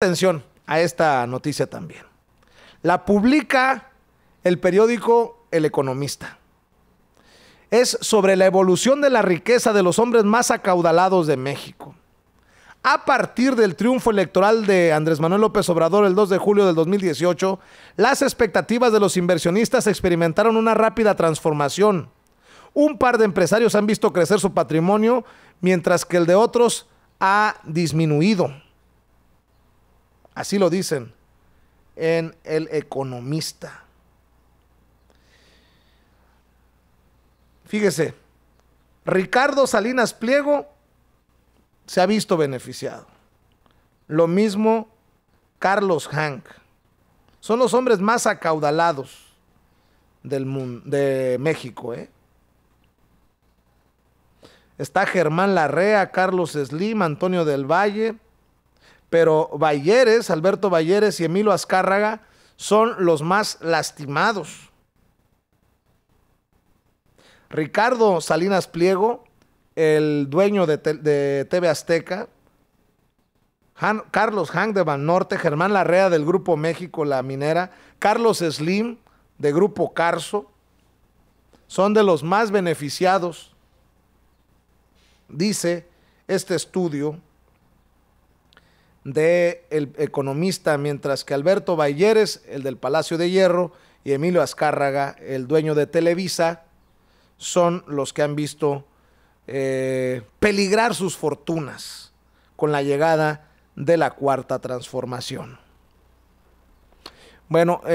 atención a esta noticia también. La publica el periódico El Economista. Es sobre la evolución de la riqueza de los hombres más acaudalados de México. A partir del triunfo electoral de Andrés Manuel López Obrador el 2 de julio del 2018, las expectativas de los inversionistas experimentaron una rápida transformación. Un par de empresarios han visto crecer su patrimonio, mientras que el de otros ha disminuido. Así lo dicen en El Economista. Fíjese, Ricardo Salinas Pliego se ha visto beneficiado. Lo mismo Carlos Hank. Son los hombres más acaudalados del mundo, de México. ¿eh? Está Germán Larrea, Carlos Slim, Antonio del Valle, pero Valleres, Alberto Valleres y Emilio Azcárraga son los más lastimados. Ricardo Salinas Pliego, el dueño de, TV Azteca, Carlos Hang de Norte, Germán Larrea del Grupo México La Minera, Carlos Slim de Grupo Carso, son de los más beneficiados, dice este estudio de El Economista, mientras que Alberto Balleres, el del Palacio de Hierro, y Emilio Azcárraga, el dueño de Televisa, son los que han visto eh, peligrar sus fortunas con la llegada de la cuarta transformación. Bueno, eh,